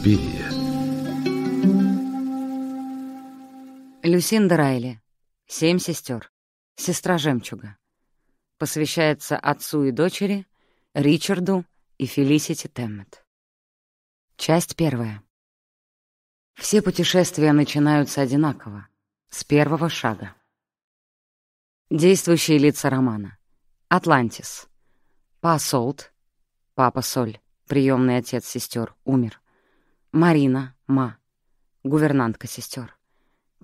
империя. Люсинда Райли. Семь сестер. Сестра жемчуга. Посвящается отцу и дочери, Ричарду и Фелисити Теммет. Часть первая. Все путешествия начинаются одинаково, с первого шага. Действующие лица романа. Атлантис. Па Солт. Папа Соль, приемный отец сестер, умер. Марина, ма. Гувернантка сестер.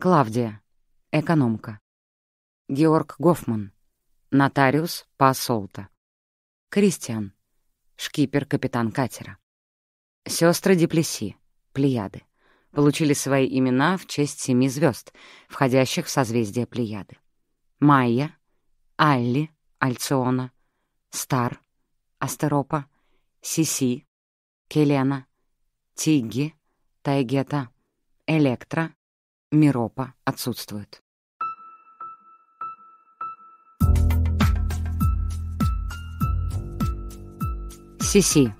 Клавдия, экономка. Георг Гофман, нотариус по ассолта. Кристиан, шкипер-капитан катера. Сестры Деплеси, Плеяды, получили свои имена в честь семи звезд, входящих в созвездие Плеяды. Майя, Алли, Альциона, Стар, Астеропа, Сиси, Келена, Тиги, Тайгета, Электро, Миропа отсутствуют. Сиси.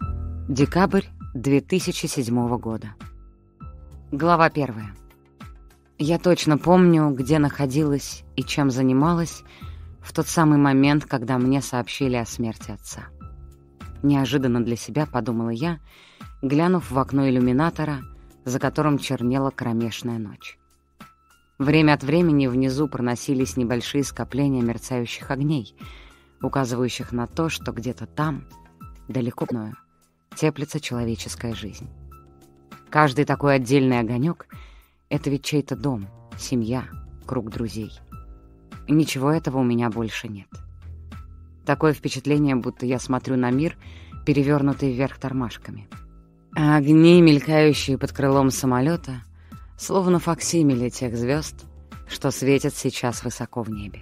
Декабрь 2007 года. Глава первая. Я точно помню, где находилась и чем занималась в тот самый момент, когда мне сообщили о смерти отца. Неожиданно для себя подумала я — глянув в окно иллюминатора, за которым чернела кромешная ночь. Время от времени внизу проносились небольшие скопления мерцающих огней, указывающих на то, что где-то там, далеко мною, теплится человеческая жизнь. Каждый такой отдельный огонек — это ведь чей-то дом, семья, круг друзей. Ничего этого у меня больше нет. Такое впечатление, будто я смотрю на мир, перевернутый вверх тормашками — а огни, мелькающие под крылом самолета, словно факсимили тех звезд, что светят сейчас высоко в небе.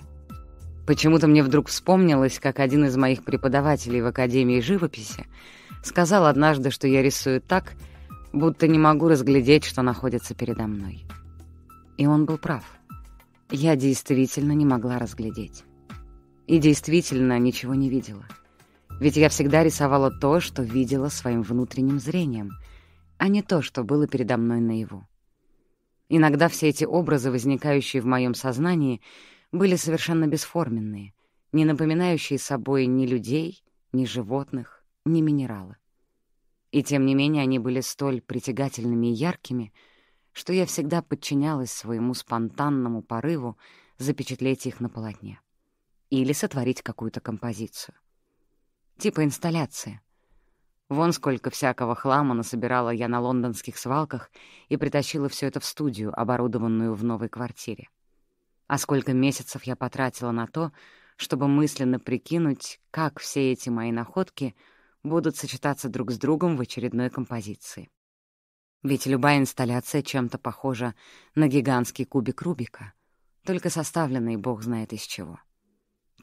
Почему-то мне вдруг вспомнилось, как один из моих преподавателей в Академии живописи сказал однажды, что я рисую так, будто не могу разглядеть, что находится передо мной. И он был прав. Я действительно не могла разглядеть. И действительно ничего не видела. — ведь я всегда рисовала то, что видела своим внутренним зрением, а не то, что было передо мной наяву. Иногда все эти образы, возникающие в моем сознании, были совершенно бесформенные, не напоминающие собой ни людей, ни животных, ни минералы. И тем не менее они были столь притягательными и яркими, что я всегда подчинялась своему спонтанному порыву запечатлеть их на полотне или сотворить какую-то композицию. Типа инсталляции. Вон сколько всякого хлама насобирала я на лондонских свалках и притащила все это в студию, оборудованную в новой квартире. А сколько месяцев я потратила на то, чтобы мысленно прикинуть, как все эти мои находки будут сочетаться друг с другом в очередной композиции. Ведь любая инсталляция чем-то похожа на гигантский кубик Рубика, только составленный бог знает из чего.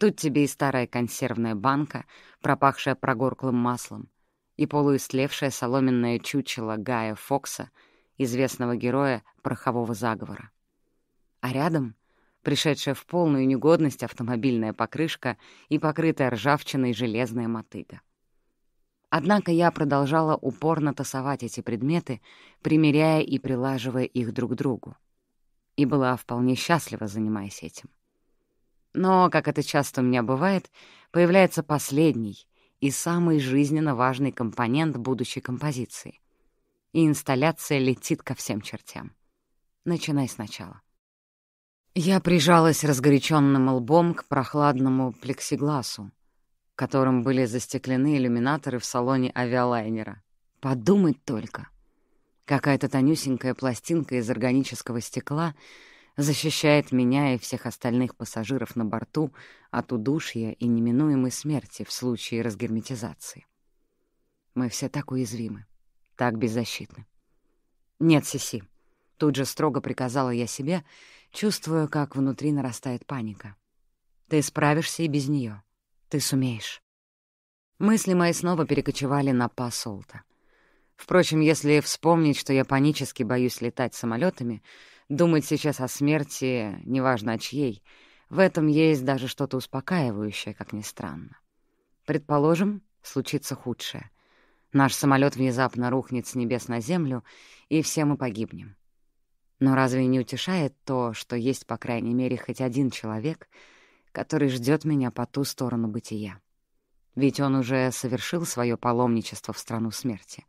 Тут тебе и старая консервная банка, пропахшая прогорклым маслом, и полуистлевшее соломенная чучело Гая Фокса, известного героя порохового заговора. А рядом — пришедшая в полную негодность автомобильная покрышка и покрытая ржавчиной железная мотыга. Однако я продолжала упорно тасовать эти предметы, примеряя и прилаживая их друг к другу. И была вполне счастлива, занимаясь этим. Но, как это часто у меня бывает, появляется последний и самый жизненно важный компонент будущей композиции. И инсталляция летит ко всем чертям. Начинай сначала. Я прижалась разгоряченным лбом к прохладному плексигласу, которым были застеклены иллюминаторы в салоне авиалайнера. Подумать только! Какая-то тонюсенькая пластинка из органического стекла — защищает меня и всех остальных пассажиров на борту от удушья и неминуемой смерти в случае разгерметизации. Мы все так уязвимы, так беззащитны. «Нет, Сиси», — тут же строго приказала я себе, чувствуя, как внутри нарастает паника. «Ты справишься и без нее. Ты сумеешь». Мысли мои снова перекочевали на Пасолта. Впрочем, если вспомнить, что я панически боюсь летать самолетами, Думать сейчас о смерти, неважно о чьей, в этом есть даже что-то успокаивающее, как ни странно. Предположим, случится худшее. Наш самолет внезапно рухнет с небес на землю, и все мы погибнем. Но разве не утешает то, что есть, по крайней мере, хоть один человек, который ждет меня по ту сторону бытия? Ведь он уже совершил свое паломничество в страну смерти.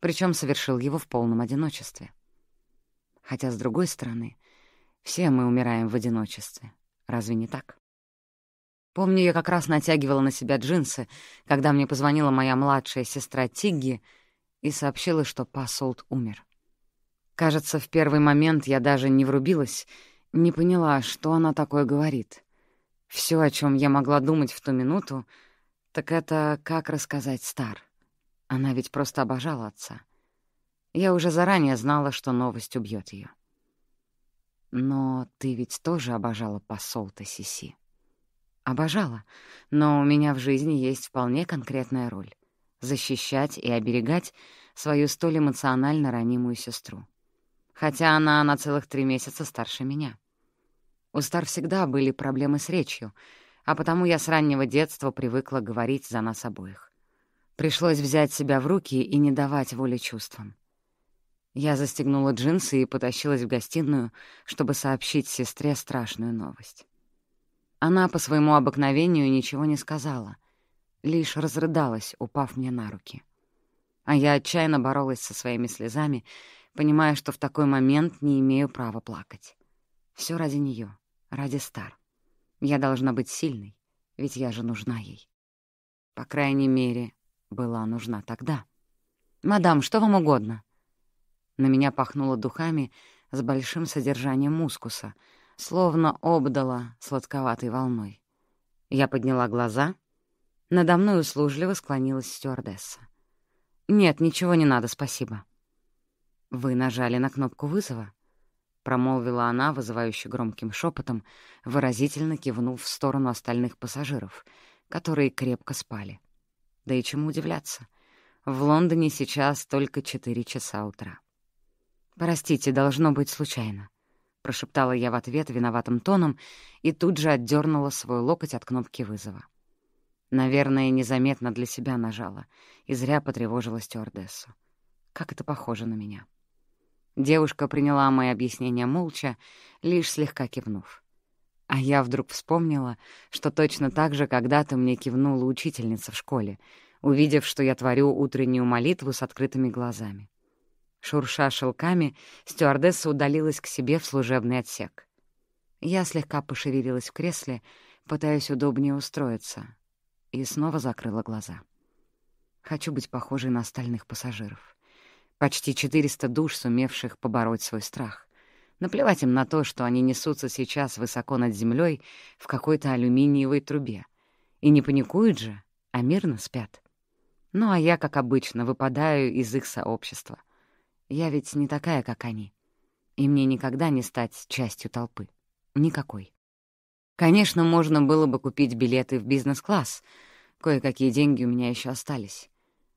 Причем совершил его в полном одиночестве. Хотя, с другой стороны, все мы умираем в одиночестве. Разве не так? Помню, я как раз натягивала на себя джинсы, когда мне позвонила моя младшая сестра Тигги и сообщила, что Пасолт умер. Кажется, в первый момент я даже не врубилась, не поняла, что она такое говорит. Все, о чем я могла думать в ту минуту, так это как рассказать Стар. Она ведь просто обожала отца. Я уже заранее знала, что новость убьет ее. «Но ты ведь тоже обожала посол-то «Обожала, но у меня в жизни есть вполне конкретная роль — защищать и оберегать свою столь эмоционально ранимую сестру. Хотя она на целых три месяца старше меня. У Стар всегда были проблемы с речью, а потому я с раннего детства привыкла говорить за нас обоих. Пришлось взять себя в руки и не давать воли чувствам. Я застегнула джинсы и потащилась в гостиную, чтобы сообщить сестре страшную новость. Она по своему обыкновению ничего не сказала, лишь разрыдалась, упав мне на руки. А я отчаянно боролась со своими слезами, понимая, что в такой момент не имею права плакать. Все ради нее, ради Стар. Я должна быть сильной, ведь я же нужна ей. По крайней мере, была нужна тогда. «Мадам, что вам угодно?» На меня пахнуло духами с большим содержанием мускуса, словно обдало сладковатой волной. Я подняла глаза. Надо мной услужливо склонилась стюардесса. «Нет, ничего не надо, спасибо». «Вы нажали на кнопку вызова?» — промолвила она, вызывающе громким шепотом, выразительно кивнув в сторону остальных пассажиров, которые крепко спали. Да и чему удивляться? В Лондоне сейчас только четыре часа утра. «Простите, должно быть случайно», — прошептала я в ответ виноватым тоном и тут же отдернула свой локоть от кнопки вызова. Наверное, незаметно для себя нажала и зря потревожила стюардессу. Как это похоже на меня. Девушка приняла мои объяснения молча, лишь слегка кивнув. А я вдруг вспомнила, что точно так же когда-то мне кивнула учительница в школе, увидев, что я творю утреннюю молитву с открытыми глазами. Шурша шелками, стюардесса удалилась к себе в служебный отсек. Я слегка пошевелилась в кресле, пытаясь удобнее устроиться, и снова закрыла глаза. Хочу быть похожей на остальных пассажиров. Почти 400 душ, сумевших побороть свой страх. Наплевать им на то, что они несутся сейчас высоко над землей в какой-то алюминиевой трубе. И не паникуют же, а мирно спят. Ну а я, как обычно, выпадаю из их сообщества — я ведь не такая, как они. И мне никогда не стать частью толпы. Никакой. Конечно, можно было бы купить билеты в бизнес-класс. Кое-какие деньги у меня еще остались.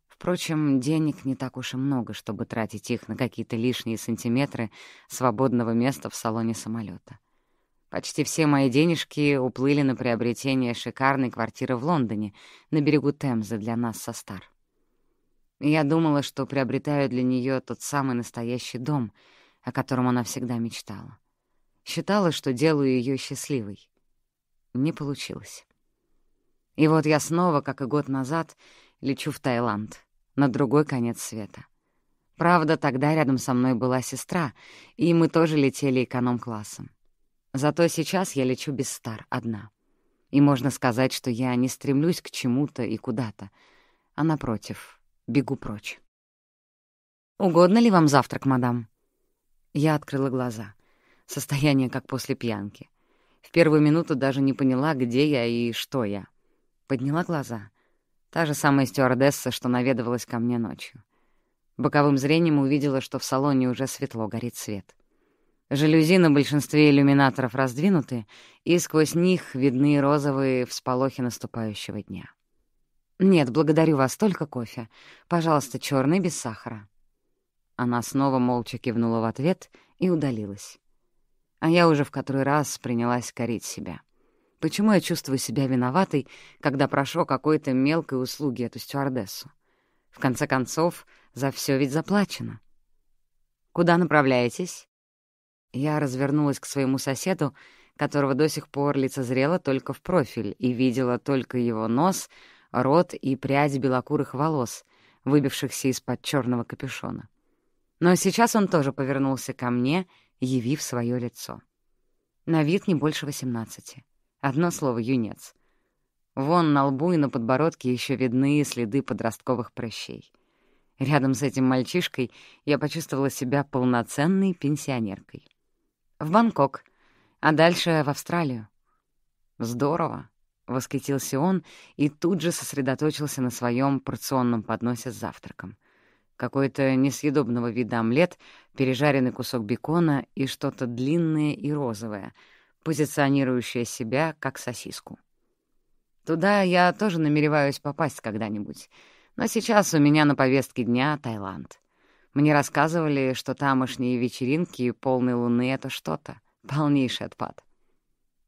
Впрочем, денег не так уж и много, чтобы тратить их на какие-то лишние сантиметры свободного места в салоне самолета. Почти все мои денежки уплыли на приобретение шикарной квартиры в Лондоне, на берегу Темзы для нас со Стар. Я думала, что приобретаю для нее тот самый настоящий дом, о котором она всегда мечтала. Считала, что делаю ее счастливой. Не получилось. И вот я снова, как и год назад, лечу в Таиланд, на другой конец света. Правда, тогда рядом со мной была сестра, и мы тоже летели эконом-классом. Зато сейчас я лечу без стар, одна. И можно сказать, что я не стремлюсь к чему-то и куда-то, а напротив, Бегу прочь. «Угодно ли вам завтрак, мадам?» Я открыла глаза. Состояние как после пьянки. В первую минуту даже не поняла, где я и что я. Подняла глаза. Та же самая стюардесса, что наведывалась ко мне ночью. Боковым зрением увидела, что в салоне уже светло, горит свет. Жалюзи на большинстве иллюминаторов раздвинуты, и сквозь них видны розовые всполохи наступающего дня. «Нет, благодарю вас, только кофе. Пожалуйста, черный без сахара». Она снова молча кивнула в ответ и удалилась. А я уже в который раз принялась корить себя. Почему я чувствую себя виноватой, когда прошу какой-то мелкой услуги эту стюардессу? В конце концов, за все ведь заплачено. «Куда направляетесь?» Я развернулась к своему соседу, которого до сих пор лицезрела только в профиль и видела только его нос — рот и прядь белокурых волос, выбившихся из-под черного капюшона. Но сейчас он тоже повернулся ко мне, явив свое лицо. На вид не больше восемнадцати. Одно слово — юнец. Вон на лбу и на подбородке еще видны следы подростковых прыщей. Рядом с этим мальчишкой я почувствовала себя полноценной пенсионеркой. В Бангкок, а дальше в Австралию. Здорово. — восхитился он и тут же сосредоточился на своем порционном подносе с завтраком. Какой-то несъедобного вида омлет, пережаренный кусок бекона и что-то длинное и розовое, позиционирующее себя как сосиску. Туда я тоже намереваюсь попасть когда-нибудь, но сейчас у меня на повестке дня Таиланд. Мне рассказывали, что тамошние вечеринки и полной луны — это что-то, полнейший отпад. —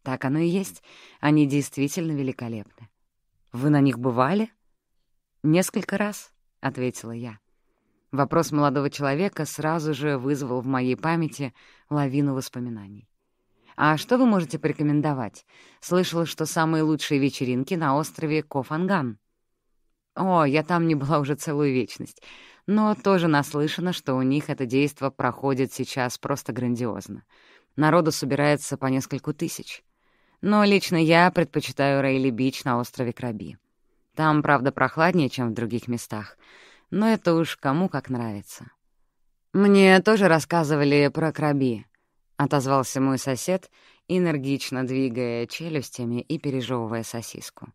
так оно и есть. Они действительно великолепны. Вы на них бывали? Несколько раз, — ответила я. Вопрос молодого человека сразу же вызвал в моей памяти лавину воспоминаний. «А что вы можете порекомендовать? Слышала, что самые лучшие вечеринки на острове Кофанган». «О, я там не была уже целую вечность, но тоже наслышано, что у них это действо проходит сейчас просто грандиозно. Народу собирается по нескольку тысяч но лично я предпочитаю Рейли-Бич на острове Краби. Там, правда, прохладнее, чем в других местах, но это уж кому как нравится. «Мне тоже рассказывали про Краби», — отозвался мой сосед, энергично двигая челюстями и пережевывая сосиску.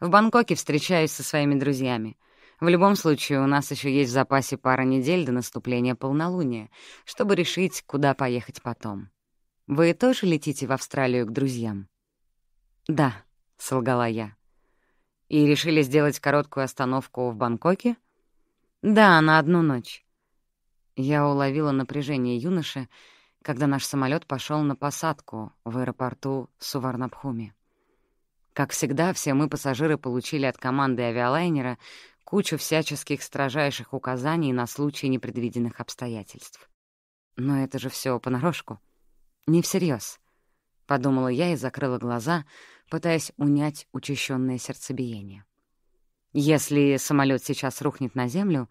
«В Бангкоке встречаюсь со своими друзьями. В любом случае, у нас еще есть в запасе пара недель до наступления полнолуния, чтобы решить, куда поехать потом. Вы тоже летите в Австралию к друзьям?» «Да», — солгала я. «И решили сделать короткую остановку в Бангкоке?» «Да, на одну ночь». Я уловила напряжение юноши, когда наш самолет пошел на посадку в аэропорту Суварнабхуми. Как всегда, все мы, пассажиры, получили от команды авиалайнера кучу всяческих строжайших указаний на случай непредвиденных обстоятельств. Но это же все понарошку. Не всерьез, подумала я и закрыла глаза — пытаясь унять учащенное сердцебиение. «Если самолет сейчас рухнет на землю,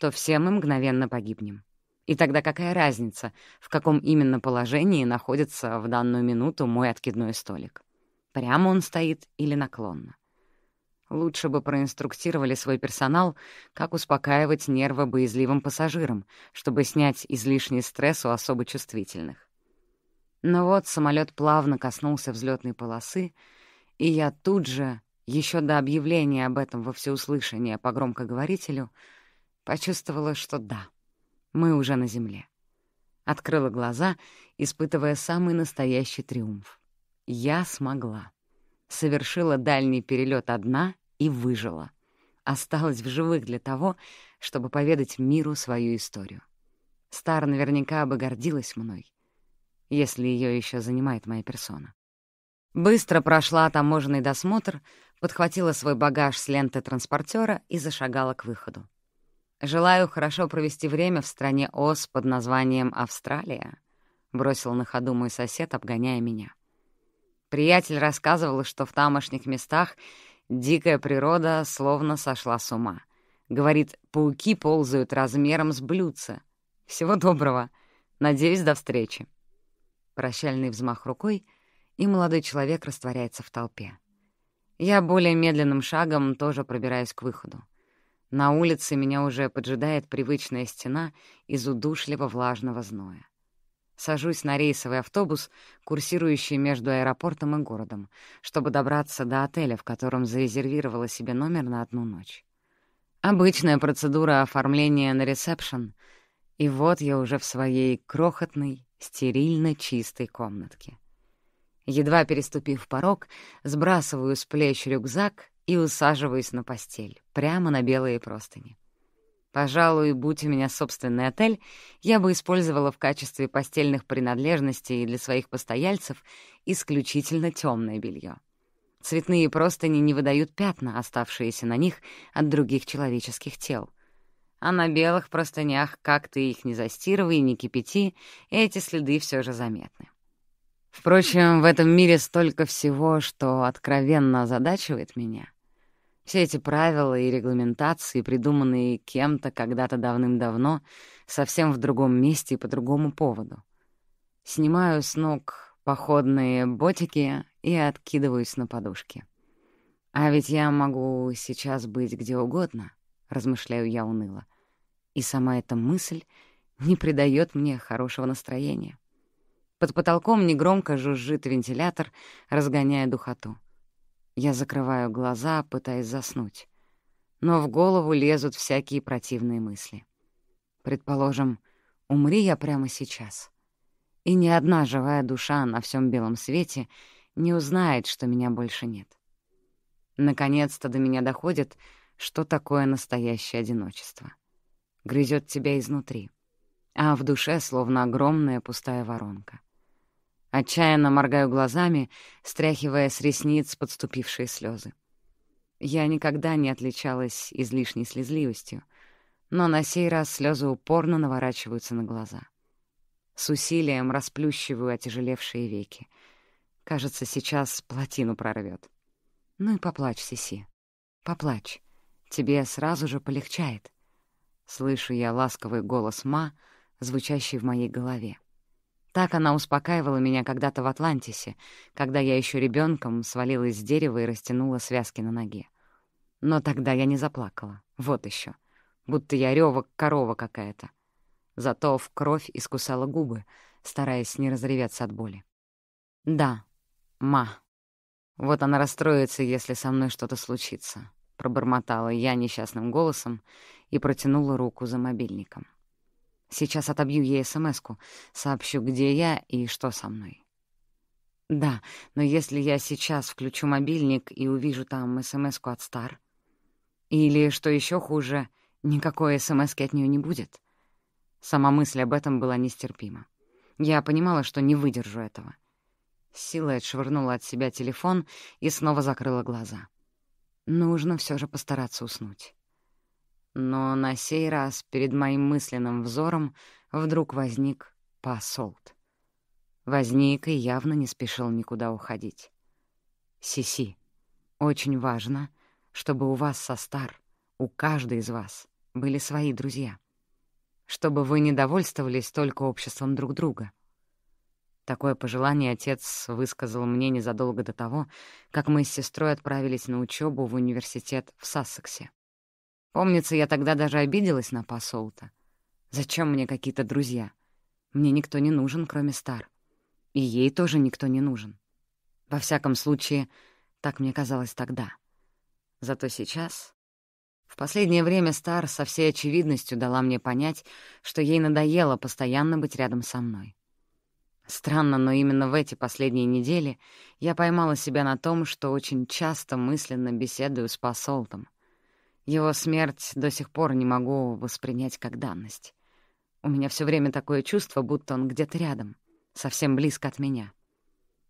то все мы мгновенно погибнем. И тогда какая разница, в каком именно положении находится в данную минуту мой откидной столик? Прямо он стоит или наклонно? Лучше бы проинструктировали свой персонал, как успокаивать нервы боязливым пассажирам, чтобы снять излишний стресс у особо чувствительных. Но вот самолет плавно коснулся взлетной полосы, и я тут же, еще до объявления об этом во всеуслышание по громкоговорителю, почувствовала, что да, мы уже на земле. Открыла глаза, испытывая самый настоящий триумф. Я смогла. Совершила дальний перелет одна и выжила. Осталась в живых для того, чтобы поведать миру свою историю. Стар наверняка бы гордилась мной если ее еще занимает моя персона. Быстро прошла таможенный досмотр, подхватила свой багаж с ленты транспортера и зашагала к выходу. «Желаю хорошо провести время в стране ОС под названием Австралия», — бросил на ходу мой сосед, обгоняя меня. Приятель рассказывал, что в тамошних местах дикая природа словно сошла с ума. Говорит, пауки ползают размером с блюдца. Всего доброго. Надеюсь, до встречи. Прощальный взмах рукой, и молодой человек растворяется в толпе. Я более медленным шагом тоже пробираюсь к выходу. На улице меня уже поджидает привычная стена из удушливо влажного зноя. Сажусь на рейсовый автобус, курсирующий между аэропортом и городом, чтобы добраться до отеля, в котором зарезервировала себе номер на одну ночь. Обычная процедура оформления на ресепшн, и вот я уже в своей крохотной, стерильно чистой комнатки. Едва переступив порог, сбрасываю с плеч рюкзак и усаживаюсь на постель, прямо на белые простыни. Пожалуй, будь у меня собственный отель, я бы использовала в качестве постельных принадлежностей для своих постояльцев исключительно темное белье. Цветные простыни не выдают пятна, оставшиеся на них от других человеческих тел — а на белых простынях, как ты их не застирывай, не кипяти, эти следы все же заметны. Впрочем, в этом мире столько всего, что откровенно озадачивает меня. Все эти правила и регламентации, придуманные кем-то когда-то давным-давно, совсем в другом месте и по другому поводу. Снимаю с ног походные ботики и откидываюсь на подушки. А ведь я могу сейчас быть где угодно, размышляю я уныло и сама эта мысль не придает мне хорошего настроения. Под потолком негромко жужжит вентилятор, разгоняя духоту. Я закрываю глаза, пытаясь заснуть. Но в голову лезут всякие противные мысли. Предположим, умри я прямо сейчас. И ни одна живая душа на всем белом свете не узнает, что меня больше нет. Наконец-то до меня доходит, что такое настоящее одиночество — грызет тебя изнутри, а в душе словно огромная пустая воронка. Отчаянно моргаю глазами, стряхивая с ресниц подступившие слезы. Я никогда не отличалась излишней слезливостью, но на сей раз слезы упорно наворачиваются на глаза. С усилием расплющиваю отяжелевшие веки. Кажется, сейчас плотину прорвет. Ну и поплачь, Сиси. Поплачь. Тебе сразу же полегчает. Слышу я ласковый голос Ма, звучащий в моей голове. Так она успокаивала меня когда-то в Атлантисе, когда я еще ребенком свалилась с дерева и растянула связки на ноге. Но тогда я не заплакала. Вот еще, Будто я рёвок корова какая-то. Зато в кровь искусала губы, стараясь не разреветься от боли. «Да, ма. Вот она расстроится, если со мной что-то случится», — пробормотала я несчастным голосом и протянула руку за мобильником. «Сейчас отобью ей смс сообщу, где я и что со мной». «Да, но если я сейчас включу мобильник и увижу там смс от Стар...» Или, что еще хуже, никакой смс от нее не будет. Сама мысль об этом была нестерпима. Я понимала, что не выдержу этого. С силой отшвырнула от себя телефон и снова закрыла глаза. Нужно все же постараться уснуть. Но на сей раз перед моим мысленным взором вдруг возник посолт. Возник и явно не спешил никуда уходить. «Сиси, очень важно, чтобы у вас со стар, у каждой из вас, были свои друзья. Чтобы вы не довольствовались только обществом друг друга». Такое пожелание отец высказал мне незадолго до того, как мы с сестрой отправились на учебу в университет в Сассексе. Помнится, я тогда даже обиделась на посолта. Зачем мне какие-то друзья? Мне никто не нужен, кроме Стар. И ей тоже никто не нужен. Во всяком случае, так мне казалось тогда. Зато сейчас... В последнее время Стар со всей очевидностью дала мне понять, что ей надоело постоянно быть рядом со мной. Странно, но именно в эти последние недели я поймала себя на том, что очень часто мысленно беседую с посолтом, его смерть до сих пор не могу воспринять как данность. У меня все время такое чувство, будто он где-то рядом, совсем близко от меня.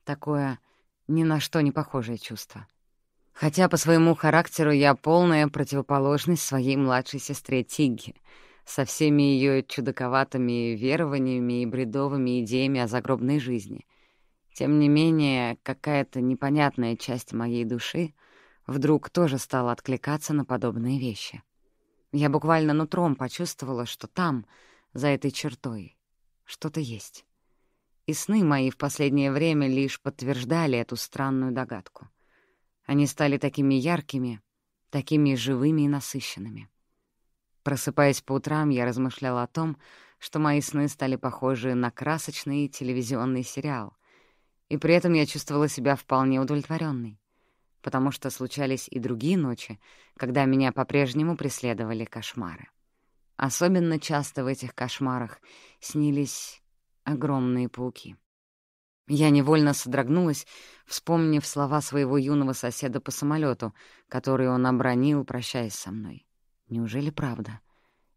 Такое ни на что не похожее чувство. Хотя по своему характеру я полная противоположность своей младшей сестре Тигги, со всеми ее чудаковатыми верованиями и бредовыми идеями о загробной жизни. Тем не менее, какая-то непонятная часть моей души вдруг тоже стал откликаться на подобные вещи. Я буквально нутром почувствовала, что там, за этой чертой, что-то есть. И сны мои в последнее время лишь подтверждали эту странную догадку. Они стали такими яркими, такими живыми и насыщенными. Просыпаясь по утрам, я размышляла о том, что мои сны стали похожи на красочный телевизионный сериал, и при этом я чувствовала себя вполне удовлетворенной потому что случались и другие ночи, когда меня по-прежнему преследовали кошмары. Особенно часто в этих кошмарах снились огромные пауки. Я невольно содрогнулась, вспомнив слова своего юного соседа по самолету, который он обронил, прощаясь со мной. Неужели правда?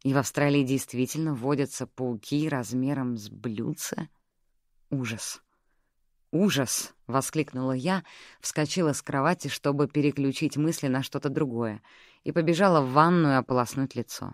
И в Австралии действительно водятся пауки размером с блюдца? Ужас. «Ужас!» — воскликнула я, вскочила с кровати, чтобы переключить мысли на что-то другое, и побежала в ванную ополоснуть лицо.